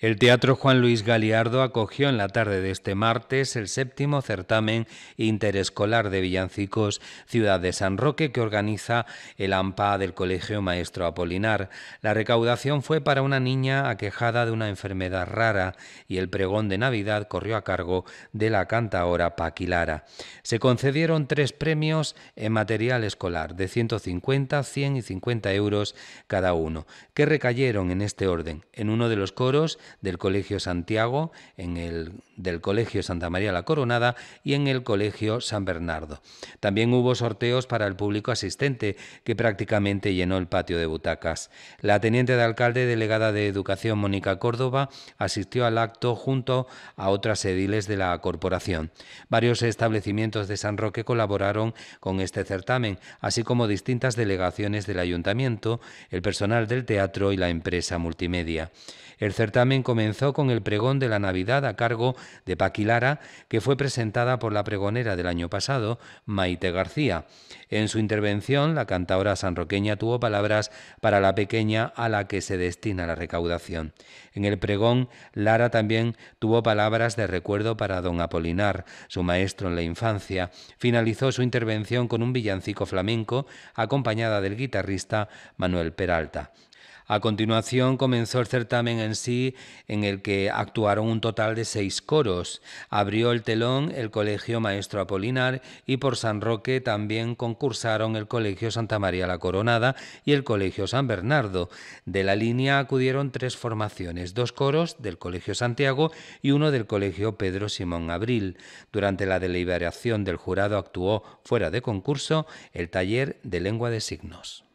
El Teatro Juan Luis Galiardo acogió en la tarde de este martes el séptimo certamen interescolar de villancicos Ciudad de San Roque que organiza el AMPA del Colegio Maestro Apolinar. La recaudación fue para una niña aquejada de una enfermedad rara y el pregón de Navidad corrió a cargo de la cantaora Paquilara. Se concedieron tres premios en material escolar de 150, 100 y 50 euros cada uno, que recayeron en este orden. En uno de los coros del Colegio Santiago, en el, del Colegio Santa María la Coronada y en el Colegio San Bernardo. También hubo sorteos para el público asistente, que prácticamente llenó el patio de butacas. La teniente de alcalde delegada de Educación, Mónica Córdoba, asistió al acto junto a otras ediles de la corporación. Varios establecimientos de San Roque colaboraron con este certamen, así como distintas delegaciones del ayuntamiento, el personal del teatro y la empresa multimedia. El certamen comenzó con el pregón de la Navidad a cargo de Paquilara, que fue presentada por la pregonera del año pasado, Maite García. En su intervención, la cantadora sanroqueña tuvo palabras para la pequeña a la que se destina la recaudación. En el pregón, Lara también tuvo palabras de recuerdo para don Apolinar, su maestro en la infancia. Finalizó su intervención con un villancico flamenco acompañada del guitarrista Manuel Peralta. A continuación comenzó el certamen en sí, en el que actuaron un total de seis coros. Abrió el telón el Colegio Maestro Apolinar y por San Roque también concursaron el Colegio Santa María la Coronada y el Colegio San Bernardo. De la línea acudieron tres formaciones, dos coros del Colegio Santiago y uno del Colegio Pedro Simón Abril. Durante la deliberación del jurado actuó fuera de concurso el taller de lengua de signos.